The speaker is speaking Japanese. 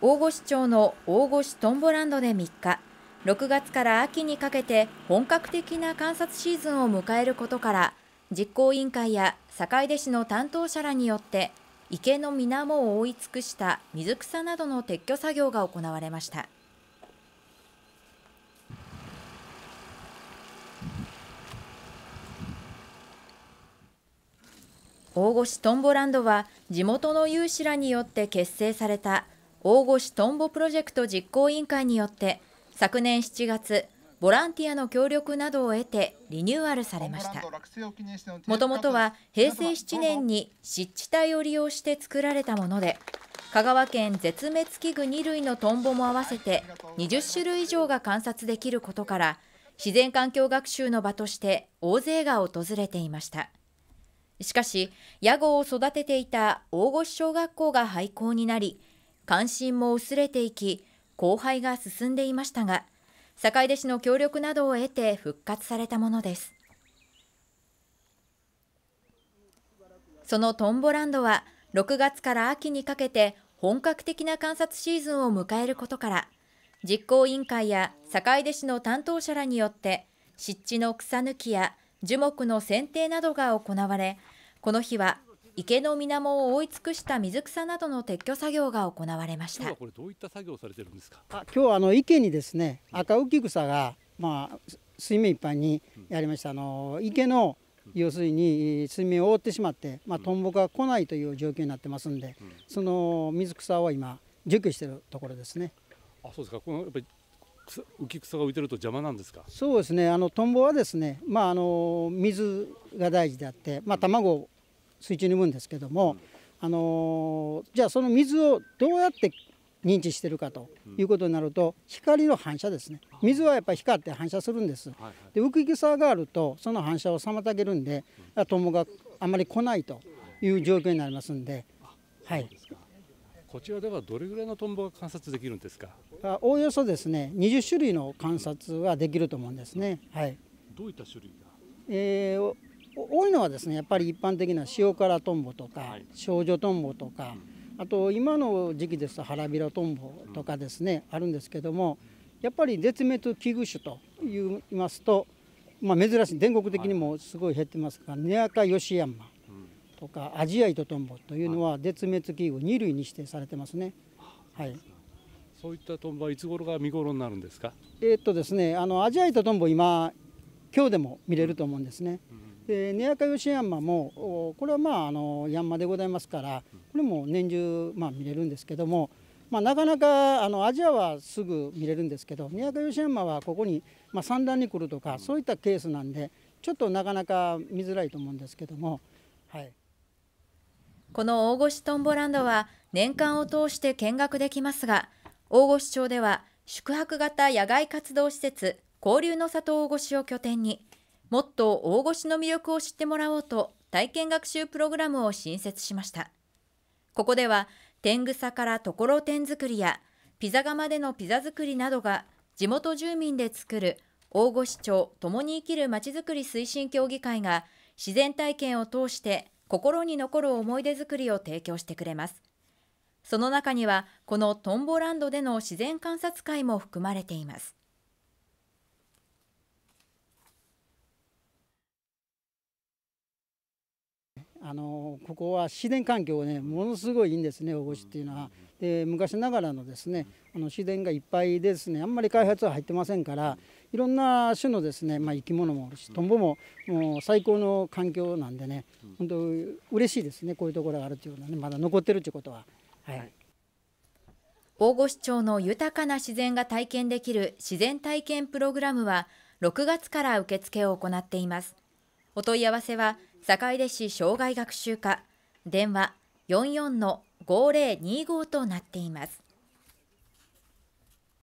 大越町の大越トンボランドで3日、6月から秋にかけて本格的な観察シーズンを迎えることから、実行委員会や坂出市の担当者らによって池の水面を覆い尽くした水草などの撤去作業が行われました。大越トンボランドは地元の有志らによって結成された大越トンボプロジェクト実行委員会によって昨年7月ボランティアの協力などを得てリニューアルされましたもともとは平成7年に湿地帯を利用して作られたもので香川県絶滅危惧2類のトンボも合わせて20種類以上が観察できることから自然環境学習の場として大勢が訪れていましたしかし屋号を育てていた大越小学校が廃校になり関心も薄れていき、後輩が進んでいましたが、坂出市の協力などを得て復活されたものです。そのトンボランドは、6月から秋にかけて本格的な観察シーズンを迎えることから、実行委員会や坂出市の担当者らによって、湿地の草抜きや樹木の剪定などが行われ、この日は池の水面を覆い尽くした水草などの撤去作業が行われましたこれどういった作業されてるんですかあ今日はあの池にですね赤浮き草がまあ水面いっぱいにやりました、あの池の要するに水面を覆ってしまって、まあ、トンボが来ないという状況になってますんで、その水草を今除去しているところですね。あそうですかこのやっぱり浮き草が浮いてると邪魔なんですかそうですねあのトンボはですね、まあ、あの水が大事であって、まあ、卵水中に産むんですけども、あのじゃあその水をどうやって認知してるかということになると、光の反射ですね水はやっぱり光って反射するんです、で浮き草があるとその反射を妨げるんで友があまり来ないという状況になりますんで,、はい、こちらではどれぐらいのトンボが観察できるんですかあおおよそですね20種類の観察はできると思うんですね、はい、どういった種類がえー、多いのはですねやっぱり一般的な塩辛トンボとか少女トンボとかあと今の時期ですと腹びらトンボとかですねあるんですけどもやっぱり絶滅危惧種といいますと、まあ、珍しい全国的にもすごい減ってますがネアカヨシヤンマとかアジアイトトンボというのは絶滅危惧2類に指定されてますね。はい、そういったトンボはいつ頃が見頃になるんですか。えー、っとですね、あのアジアイトトンボ今今日でも見れると思うんですね。うんで根赤吉山もこれはまああのヤンマでございますからこれも年中まあ見れるんですけども、まあ、なかなかあのアジアはすぐ見れるんですけど根赤吉山はここに、まあ、産卵に来るとかそういったケースなんでちょっとなかなか見づらいと思うんですけども、はい、この大越トンボランドは年間を通して見学できますが大越町では宿泊型野外活動施設交流の里大越を拠点にもっと大越の魅力を知ってもらおうと体験学習プログラムを新設しましたここでは天草からところて作りやピザ窯でのピザ作りなどが地元住民で作る大越町共に生きるまちづくり推進協議会が自然体験を通して心に残る思い出作りを提供してくれますその中にはこのトンボランドでの自然観察会も含まれていますあのここは自然環境ねものすごいいいんですね大越っていうのは。で昔ながらのですねあの自然がいっぱいですねあんまり開発は入ってませんからいろんな種のですね、まあ、生き物もおるしトンボももう最高の環境なんでね本当嬉しいですねこういうところがあるっていうのはねまだ残ってるっていうことは。はい、大越町の豊かな自然が体験できる自然体験プログラムは6月から受付を行っています。お問い合わせは坂出市障害学習課電話44の5025となっています